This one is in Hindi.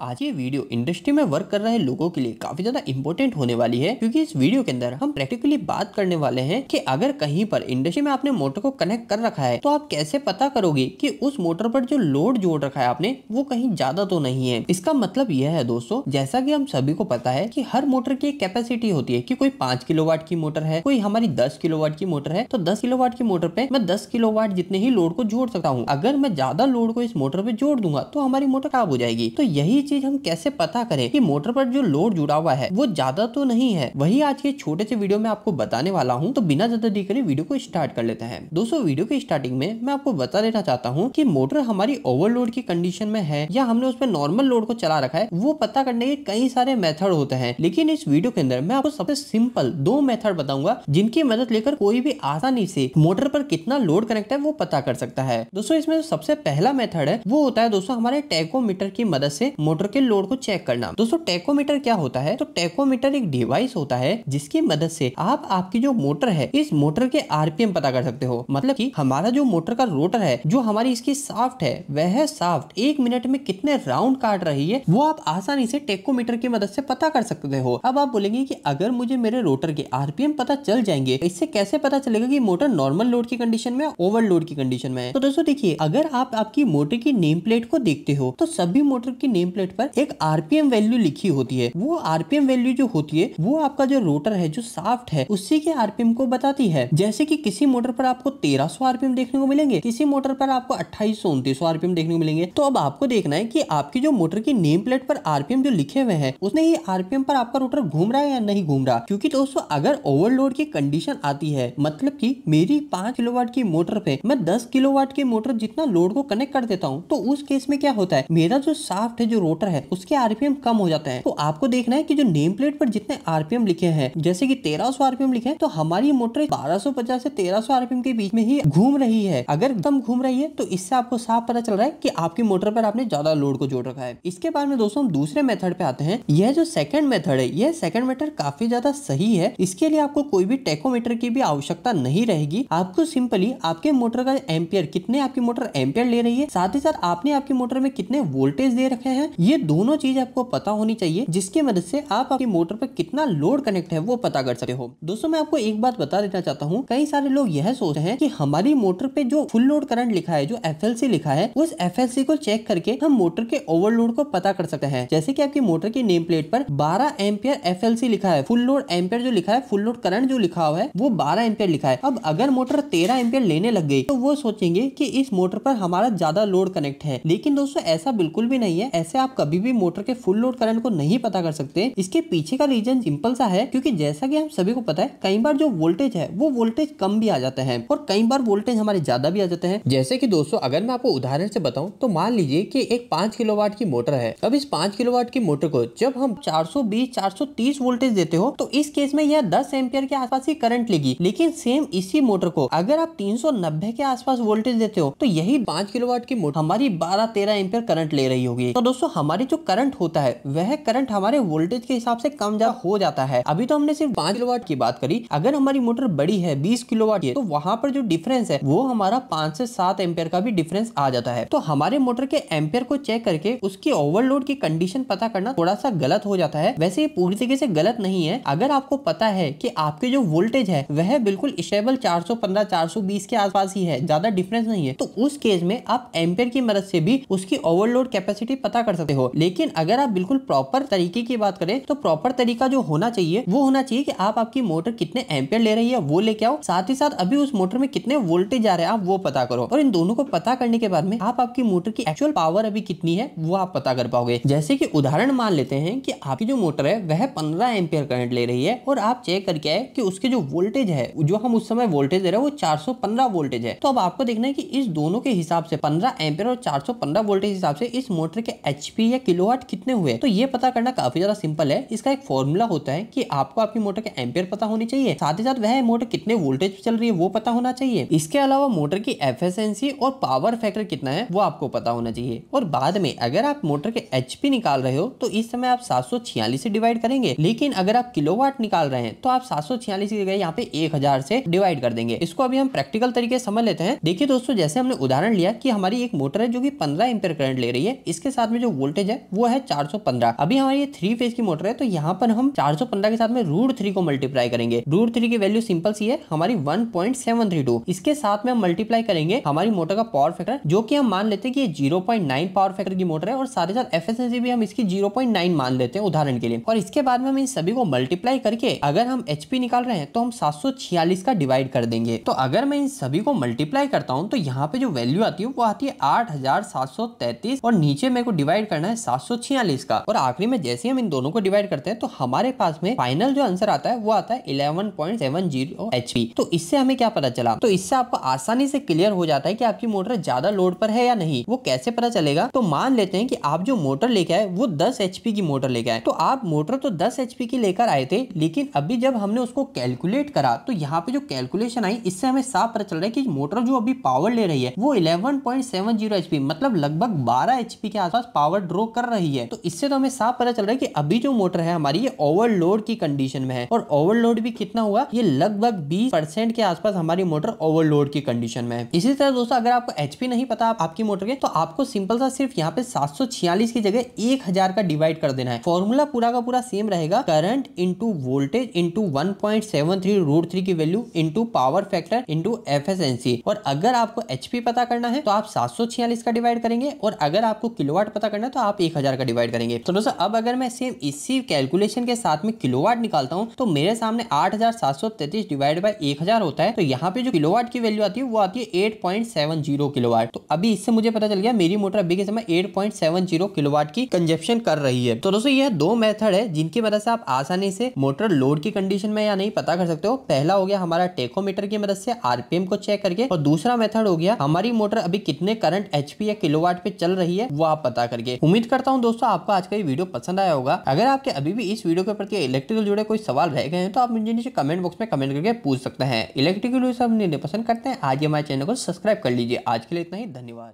आज ये वीडियो इंडस्ट्री में वर्क कर रहे लोगों के लिए काफी ज्यादा इम्पोर्टेंट होने वाली है क्योंकि इस वीडियो के अंदर हम प्रैक्टिकली बात करने वाले हैं कि अगर कहीं पर इंडस्ट्री में आपने मोटर को कनेक्ट कर रखा है तो आप कैसे पता करोगे कि उस मोटर पर जो लोड जोड़ रखा है आपने वो कहीं ज्यादा तो नहीं है इसका मतलब यह है दोस्तों जैसा की हम सभी को पता है की हर मोटर की कैपेसिटी होती है की कोई पांच वाट की मोटर है कोई हमारी दस वाट की मोटर है तो दस वाट की मोटर पे मैं दस वाट जितने ही लोड को जोड़ सकता हूँ अगर मैं ज्यादा लोड को इस मोटर पे जोड़ दूंगा तो हमारी मोटर खराब हो जाएगी तो यही पहली चीज हम कैसे पता करें कि मोटर पर जो लोड जुड़ा हुआ है वो ज्यादा तो नहीं है वही आज के छोटे से वीडियो में आपको बताने वाला हूँ तो बिना ज्यादा देरी वीडियो को स्टार्ट कर लेते हैं दोस्तों वीडियो के स्टार्टिंग में मैं आपको बता देना चाहता हूँ की मोटर हमारी ओवरलोड की कंडीशन में है या हमने उसमें नॉर्मल लोड को चला रखा है वो पता करने के कई सारे मेथड होते हैं लेकिन इस वीडियो के अंदर मैं आपको सबसे सिंपल दो मेथड बताऊंगा जिनकी मदद लेकर कोई भी आसानी से मोटर पर कितना लोड कनेक्ट है वो पता कर सकता है दोस्तों इसमें सबसे पहला मेथड है वो होता है दोस्तों हमारे टेकोमीटर की मदद से मोटर के लोड को चेक करना दोस्तों टेकोमीटर क्या होता है तो टेकोमीटर एक डिवाइस होता है जिसकी मदद से आप आपकी जो मोटर है इस मोटर के आरपीएम पता कर सकते हो मतलब की हमारा जो मोटर का रोटर है जो हमारी इसकी साफ्ट है वह साफ्ट एक मिनट में कितने राउंड काट रही है वो आप आसानी से टेकोमीटर की मदद से पता कर सकते हो अब आप बोलेंगे की अगर मुझे मेरे रोटर के आरपीएम पता चल जाएंगे तो इससे कैसे पता चलेगा की मोटर नॉर्मल लोड की कंडीशन में ओवर लोड की कंडीशन में तो दोस्तों देखिए अगर आप आपकी मोटर की नेम प्लेट को देखते हो तो सभी मोटर की नेम प्लेट प्लेट पर एक आरपीएम वैल्यू लिखी होती है वो आरपीएम वैल्यू जो होती है वो आपका जो रोटर है जो साफ्ट है उसी के आरपीएम को बताती है जैसे कि किसी मोटर पर आपको तेरह सौ आरपीएम देखने को मिलेंगे किसी मोटर पर आपको अट्ठाईस सौ आरपीएम देखने को मिलेंगे तो अब आपको देखना है की आपकी जो मोटर की नेम प्लेट पर आरपीएम जो लिखे हुए हैं उसने ही आरपीएम पर आपका रोटर घूम रहा है या नहीं घूम रहा क्योंकि दोस्तों अगर ओवरलोड की कंडीशन आती है मतलब की मेरी पांच किलोवाट की मोटर पे मैं दस किलोवाट की मोटर जितना लोड को कनेक्ट कर देता हूँ तो उस केस में क्या होता है मेरा जो साफ्ट है जो मोटर है उसके आरपीएम कम हो जाते हैं तो आपको देखना है कि जो नेम प्लेट पर जितने आरपीएम लिखे हैं जैसे कि 1300 आरपीएम लिखे हैं तो हमारी मोटर 1250 से 1300 आरपीएम के बीच में ही घूम रही है अगर कम घूम रही है तो इससे आपको साफ पता चल रहा है की आपकी मोटर पर आपने ज्यादा लोड को जोड़ रखा है इसके बाद में दोस्तों हम दूसरे मेथड पे आते हैं यह जो सेकंड मेथड है यह सेकंड मेथड काफी ज्यादा सही है इसके लिए आपको कोई भी टेकोमीटर की भी आवश्यकता नहीं रहेगी आपको सिंपली आपके मोटर का एम्पियर कितने आपकी मोटर एम्पियर ले रही है साथ ही साथ आपने आपकी मोटर में कितने वोल्टेज दे रखे हैं ये दोनों चीज आपको पता होनी चाहिए जिसकी मदद से आप आपकी मोटर पर कितना लोड कनेक्ट है वो पता कर सकते हो दोस्तों मैं आपको एक बात बता देना चाहता हूँ कई सारे लोग यह सोच रहे हैं कि हमारी मोटर पे जो फुल लोड करंट लिखा है जो एफ लिखा है उस एफ को चेक करके हम मोटर के ओवरलोड को पता कर सकते हैं जैसे की आपकी मोटर की नेम प्लेट पर बारह एम्पियर एफ लिखा है फुल लोड एम्पियर जो लिखा है फुल लोड करंट जो लिखा हुआ है वो बारह एम्पियर लिखा है अब अगर मोटर तेरह एम्पियर लेने लग गई तो वो सोचेंगे की इस मोटर पर हमारा ज्यादा लोड कनेक्ट है लेकिन दोस्तों ऐसा बिल्कुल भी नहीं है ऐसे आप आप कभी भी मोटर के फुल लोड करंट को नहीं पता कर सकते इसके पीछे का रीजन सिंपल सा है क्योंकि जैसा कि हम सभी को पता है कई बार जो वोल्टेज है वो वोल्टेज कम भी आ जाते हैं और कई बार वोल्टेज हमारे ज्यादा भी आ जाते हैं जैसे की दोस्तों अगर मैं आपको उदाहरण से बताऊँ तो मान लीजिए की एक पांच किलो की मोटर है अब इस पांच किलो की मोटर को जब हम चार सौ वोल्टेज देते हो तो इस केस में यह दस एम्पियर के आसपास ही करंट लेगी लेकिन सेम इसी मोटर को अगर आप तीन के आसपास वोल्टेज देते हो तो यही पांच किलोवाट की मोटर हमारी बारह तेरह एम्पियर करंट ले रही होगी तो दोस्तों हमारी जो करंट होता है वह करंट हमारे वोल्टेज के हिसाब से कम ज्यादा हो जाता है अभी तो हमने सिर्फ पांच किलोवाट की बात करी अगर हमारी मोटर बड़ी है बीस किलोवाट की तो वहां पर जो डिफरेंस है वो हमारा पांच से सात एम्पेयर का भी डिफरेंस आ जाता है तो हमारे मोटर के एम्पेयर को चेक करके उसकी ओवरलोड की कंडीशन पता करना थोड़ा सा गलत हो जाता है वैसे ये पूरी तरीके से गलत नहीं है अगर आपको पता है कि आपके जो वोल्टेज है वह बिल्कुल स्टेबल 415 420 के आसपास ही है ज्यादा डिफरेंस नहीं है तो उस केस में आप एम्पेयर की मदद से भी उसकी ओवरलोड कैपेसिटी पता कर सकते करते हो लेकिन अगर आप बिल्कुल प्रॉपर तरीके की बात करें तो प्रॉपर तरीका जो होना चाहिए वो होना चाहिए कि आप आपकी मोटर कितने एम्पियर ले रही है वो लेके आओ साथ ही साथ अभी उस मोटर में कितने वोल्टेज आ रहे हैं आप वो पता करो और इन दोनों को पता करने के बाद में आप आपकी मोटर की एक्चुअल पावर अभी कितनी है वो आप पता कर पाओगे जैसे की उदाहरण मान लेते हैं की आपकी जो मोटर है वह पंद्रह एम्पियर करंट ले रही है और आप चेक करके आए की उसके जो वोल्टेज है जो हम उस समय वोल्टेज दे रहे हैं वो चार वोल्टेज है तो अब आपको देखना है की इस दोनों के हिसाब से पंद्रह एम्पियर और चार वोल्टेज हिसाब से इस मोटर के एच एचपी या किलोवाट कितने हुए तो ये पता करना काफी ज्यादा सिंपल है इसका एक फॉर्मूला होता है कि आपको आपकी मोटर के एम्पेयर पता होनी चाहिए साथ ही साथ वह मोटर कितने वोल्टेज चल रही है वो पता होना चाहिए इसके अलावा मोटर की एफिशिएंसी और पावर फैक्टर कितना है वो आपको पता होना चाहिए और बाद में अगर आप मोटर के एच निकाल रहे हो तो इस समय आप सात से डिवाइड करेंगे लेकिन अगर आप किलो निकाल रहे हैं तो आप सात सौ छियालीस यहाँ पे एक हजार से डिवाइड कर देंगे इसको अभी हम प्रैक्टिकल तरीके समझ लेते हैं देखिए दोस्तों जैसे हमने उदाहरण लिया कि हमारी एक मोटर है जो कि पंद्रह एम्पेयर करंट ले रही है इसके साथ में जो वोल्टेज है वो है 415 अभी हमारी थ्री फेज की मोटर है तो यहाँ पर हम 415 के साथ में रूट थ्री को मल्टीप्लाई करेंगे रूट थ्री की वैल्यू सिंपल सी है हमारी 1.732 इसके साथ में हम मल्टीप्लाई करेंगे हमारी मोटर का पावर फैक्टर जो की हम मान लेते हैं कि ये 0.9 पावर फैक्टर की मोटर है और साथ ही साथ एफएसएनसी भी हम इसकी 0.9 मान लेते हैं उदाहरण के लिए और इसके बाद में हम इन सभी को मल्टीप्लाई करके अगर हम एचपी निकाल रहे हैं तो हम 746 का डिवाइड कर देंगे तो अगर मैं इन सभी को मल्टीप्लाई करता हूँ तो यहाँ पे जो वैल्यू आती है वो आती है आठ और नीचे मेरे को डिवाइड करना है सात का और आखिरी में जैसे हम इन दोनों को डिवाइड करते हैं तो हमारे पास में फाइनल जो आंसर आता है वो आता है eleven point seven zero H P तो इससे हमें क्या पता चला तो इससे आपको आसानी से क्लियर हो जाता है की आपकी मोटर ज्यादा लोड पर है या नहीं वो कैसे पता चलेगा तो मान लेते हैं कि आप जो मोटर लेके आए वो दस एच की मोटर लेके आए तो आप मोटर तो दस एच की लेकर आए थे लेकिन अभी जब हमने उसको कैलकुलेट करा तो यहाँ पे जो कैलकुलेशन आई इससे हमें साफ पता चल रहा है कि मोटर जो अभी पावर ले रही है वो eleven point seven zero H P मतलब लगभग बारह एच पी के आसपास पावर ड्रॉ कर रही है तो इससे तो हमें साफ पता चल रहा है कि अभी जो मोटर है हमारी ये ओवरलोड की कंडीशन में है और ओवरलोड भी कितना हुआ ये लगभग बीस परसेंट के आसपास हमारी मोटर ओवरलोड की कंडीशन में है इसी तरह दोस्तों अगर आपको एचपी नहीं पता आप आपकी मोटर के तो आपको सिंपल सा सिर्फ यहाँ पे सात की जगह एक का डिवाइड कर देना है फॉर्मूला पूरा का पूरा सेम रहेगा current into voltage into one point की value into power factor into F और अगर आपको एचपी पता करना है तो आप सात का डिवाइड करेंगे और अगर आपको किलोवाट पता करना तो आप एक हज़ार का डिवाइड करेंगे तो दोस्तों अब अगर मैं सेम इसी कैलकुलेशन के साथ में किलोवाट निकालता हूँ तो मेरे सामने आठ डिवाइड बाई एक होता है तो यहाँ पे जो किलोवाट की वैल्यू आती है वो आती है eight point seven zero kilowatt तो अभी इससे मुझे पता चल गया मेरी मोटर अभी के समय eight point seven zero kilowatt की कंजेप्शन कर रही है तो दोस्तों यह दो मेथड है जिनकी मदद से आप आसानी से मोटर लोड की कंडीशन में या नहीं पता कर सकते हो पहला हो गया हमारा टेकोमीटर की मदद से आरपीएम को चेक करके और दूसरा मेथड हो गया हमारी मोटर अभी कितने करंट एचपी या किलोवाट पे चल रही है वो आप पता करके उम्मीद करता हूँ दोस्तों आपको आज का ये वीडियो पसंद आया होगा अगर आपके अभी भी इस वीडियो के प्रति इलेक्ट्रिकल जुड़े कोई सवाल रह गए हैं तो आप मुझे नीचे कमेंट बॉक्स में कमेंट करके पूछ सकते हैं इलेक्ट्रिकल सब निर्णय पसंद करते हैं आज हमारे चैनल को सब्सक्राइब कर लीजिए आज के लिए इतना ही धन्यवाद